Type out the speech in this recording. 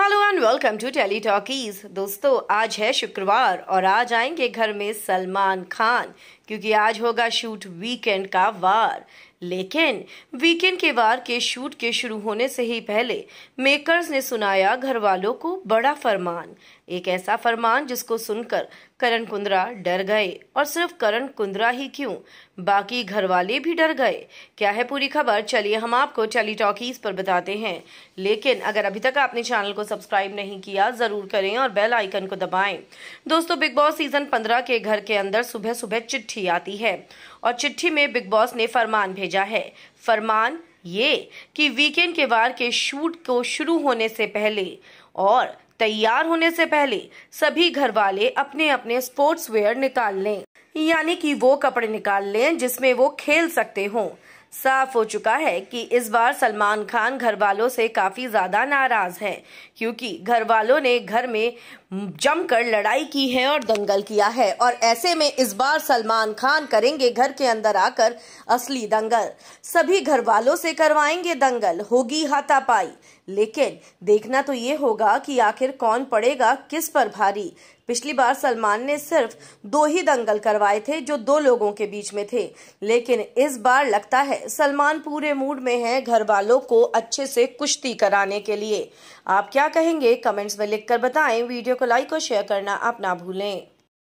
hello and welcome to Tele Talkies दोस्तों आज है शुक्रवार और आज आएंगे घर में सलमान खान क्योंकि आज होगा शूट वीकेंड का वार लेकिन वीकेंड के वार के शूट के शुरू होने से ही पहले मेकर्स ने सुनाया घर वालों को बड़ा फरमान एक ऐसा फरमान जिसको सुनकर करण कुंद्रा डर गए और सिर्फ करण कुंद्रा ही क्यों बाकी घर वाले भी डर गए क्या है पूरी खबर चलिए हम आपको टेली टॉकीज पर बताते हैं लेकिन अगर अभी तक आपने चैनल को सब्सक्राइब नहीं किया जरूर करें और बेल आइकन को दबाएं दोस्तों बिग बॉस सीजन पंद्रह के घर के अंदर सुबह सुबह चिट्ठी चिट्ठी आती है और चिट्ठी में बिग बॉस ने फरमान भेजा है फरमान ये कि वीकेंड के बार के शूट को शुरू होने से पहले और तैयार होने से पहले सभी घर वाले अपने अपने स्पोर्ट्स वेयर निकाल लें यानी कि वो कपड़े निकाल लें जिसमें वो खेल सकते हों साफ हो चुका है कि इस बार सलमान खान घर वालों से काफ़ी ज़्यादा नाराज़ हैं क्योंकि घर वालों ने घर में जमकर लड़ाई की है और दंगल किया है और ऐसे में इस बार सलमान खान करेंगे घर के अंदर आकर असली दंगल सभी घर वालों से करवाएंगे दंगल होगी हाथापाई लेकिन देखना तो ये होगा कि आखिर कौन पड़ेगा किस पर भारी पिछली बार सलमान ने सिर्फ दो ही दंगल करवाए थे जो दो लोगों के बीच में थे लेकिन इस बार लगता है सलमान पूरे मूड में है घर वालों को अच्छे से कुश्ती कराने के लिए आप क्या कहेंगे कमेंट्स में लिखकर बताएं वीडियो को लाइक और शेयर करना आप ना भूलें